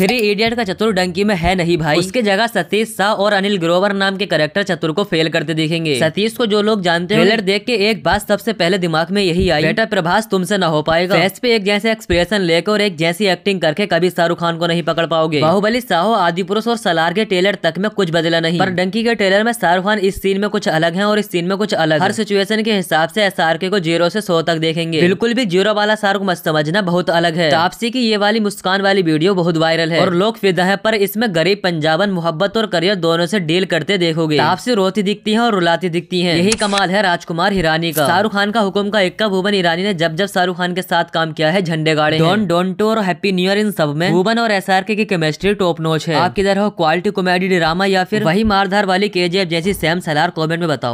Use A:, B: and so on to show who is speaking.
A: three idiot का चतुर डंकी में है नहीं भाई उसके जगह सतीश शाह और अनिल ग्रोवर नाम के करेक्टर चतुर को फेल करते देखेंगे सतीश को जो लोग जानते हैं ट्रेलर देख के एक बात सबसे पहले दिमाग में यही आई बेटा प्रभास तुमसे ना हो पाएगा फेस पे एक जैसे एक्सप्रेशन लेकर और एक जैसी एक्टिंग करके कभी शाहरुख खान को नहीं पकड़ पाओगे बाहुबली साहो आदि पुरुष और सलार के ट्रेलर तक में कुछ बदला नहीं पर डंकी के ट्रेलर में शाहरुख खान इस सीन में कुछ अलग है और इस सीन में कुछ अलग हर सिचुएशन के हिसाब से एस को जीरो से सौ तक देखेंगे बिल्कुल भी जीरो वाला शाहरुख मत समझना बहुत अलग है तापसी की ये वाली मुस्कान वाली वीडियो बहुत वायरल सीरियल है और लोक फिदा है पर इसमें गरीब पंजाबन मोहब्बत और करियर दोनों से डील करते देखोगे आपसे रोती दिखती है और रुलाती दिखती है यही कमाल है राजकुमार हिरानी का शाहरुख खान का हुक्म का इक्का भुवन ईरानी ने जब जब शाहरुख खान के साथ काम किया है झंडे गाड़े डॉन डॉन टू और हैप्पी न्यू ईयर इन सब में भुवन और एस की केमिस्ट्री टॉप नोच है आप किधर हो क्वालिटी कॉमेडी ड्रामा या फिर वही मारधार वाली के जैसी सैम सलार कॉमेंट में बताओ